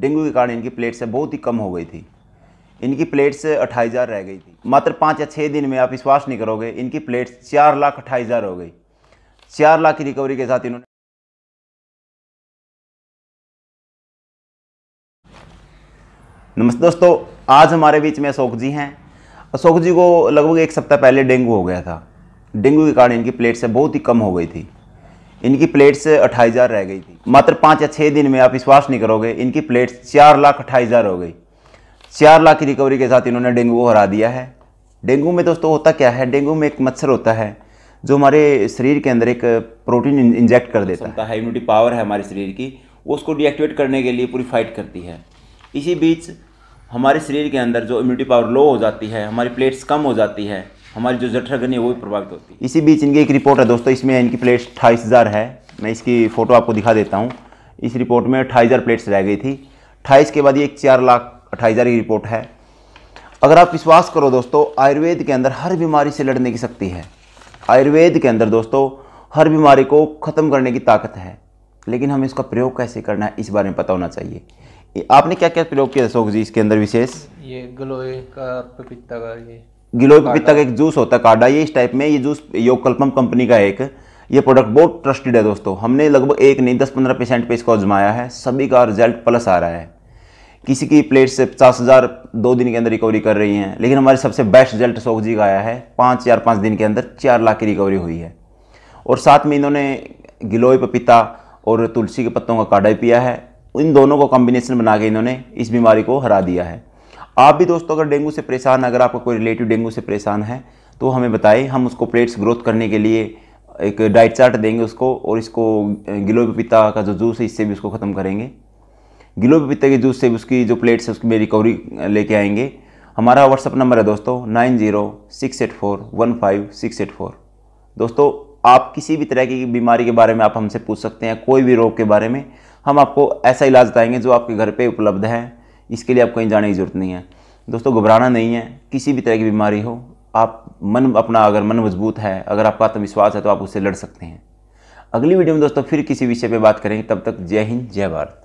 dengue के कारण इनकी प्लेट्स बहुत ही कम हो गई थी इनकी प्लेट्स अट्ठाईस हज़ार रह गई थी मात्र पाँच या छः दिन में आप विश्वास नहीं करोगे इनकी प्लेट्स चार लाख अट्ठाईस हज़ार हो गई चार लाख की रिकवरी के साथ इन्होंने नमस्ते दोस्तों आज हमारे बीच में अशोक जी हैं अशोक जी को लगभग एक सप्ताह पहले डेंगू हो गया था डेंगू के कारण इनकी प्लेट्स बहुत ही कम हो गई थी इनकी प्लेट्स अट्ठाईस हज़ार रह गई थी मात्र पाँच या छः दिन में आप विश्वास नहीं करोगे इनकी प्लेट्स चार लाख अट्ठाईस हज़ार हो गई चार लाख की रिकवरी के साथ इन्होंने डेंगू को हरा दिया है डेंगू में दोस्तों होता क्या है डेंगू में एक मच्छर होता है जो हमारे शरीर के अंदर एक प्रोटीन इंजेक्ट कर देता है इम्यूनिटी पावर है हमारे शरीर की वो उसको डिएक्टिवेट करने के लिए पूरी फाइट करती है इसी बीच हमारे शरीर के अंदर जो इम्यूनिटी पावर लो हो जाती है हमारी प्लेट्स कम हो जाती है हमारी जो जठराग्नि है वो भी प्रभावित होती है इसी बीच इनकी एक रिपोर्ट है दोस्तों इसमें इनकी प्लेट्स अट्ठाईस हज़ार है मैं इसकी फ़ोटो आपको दिखा देता हूँ इस रिपोर्ट में अट्ठाईस हज़ार प्लेट्स रह गई थी अट्ठाईस के बाद ये एक चार लाख अट्ठाईस हज़ार की रिपोर्ट है अगर आप विश्वास करो दोस्तों आयुर्वेद के अंदर हर बीमारी से लड़ने की शक्ति है आयुर्वेद के अंदर दोस्तों हर बीमारी को ख़त्म करने की ताकत है लेकिन हमें इसका प्रयोग कैसे करना है इस बारे में पता होना चाहिए आपने क्या क्या प्रयोग किया अशोक जी इसके अंदर विशेष ये गलोए का पपीता का ये गिलोय का एक जूस होता है काडा ये इस टाइप में ये जूस योग कल्पम कंपनी का एक ये प्रोडक्ट बहुत ट्रस्टेड है दोस्तों हमने लगभग एक नहीं दस पंद्रह परसेंट पे इसको आजमाया है सभी का रिजल्ट प्लस आ रहा है किसी की प्लेट से पचास हज़ार दो दिन के अंदर रिकवरी कर रही हैं लेकिन हमारे सबसे बेस्ट रिजल्ट सोख जी का आया है पाँच चार पाँच दिन के अंदर चार लाख की रिकवरी हुई है और साथ में इन्होंने गिलोय पपीता और तुलसी के पत्तों का काढ़ा पिया है इन दोनों को कॉम्बिनेशन बना के इन्होंने इस बीमारी को हरा दिया है आप भी दोस्तों अगर डेंगू से परेशान अगर आपका कोई रिलेटिव डेंगू से परेशान है तो हमें बताएं हम उसको प्लेट्स ग्रोथ करने के लिए एक डाइट चार्ट देंगे उसको और इसको गिलो पपीता का जो जूस है इससे भी उसको ख़त्म करेंगे गिलो पपीता के जूस से भी उसकी जो प्लेट्स है उसकी रिकवरी लेके आएंगे हमारा व्हाट्सअप नंबर है दोस्तों nine zero six eight four one five six eight four दोस्तों आप किसी भी तरह की बीमारी के बारे में आप हमसे पूछ सकते हैं कोई भी रोग के बारे में हम आपको ऐसा इलाज बताएंगे जो आपके घर पे उपलब्ध है इसके लिए आप कहीं जाने की ज़रूरत नहीं है दोस्तों घबराना नहीं है किसी भी तरह की बीमारी हो आप मन अपना अगर मन मजबूत है अगर आपका आत्मविश्वास है तो आप उससे लड़ सकते हैं अगली वीडियो में दोस्तों फिर किसी विषय पर बात करेंगे तब तक जय हिंद जय भारत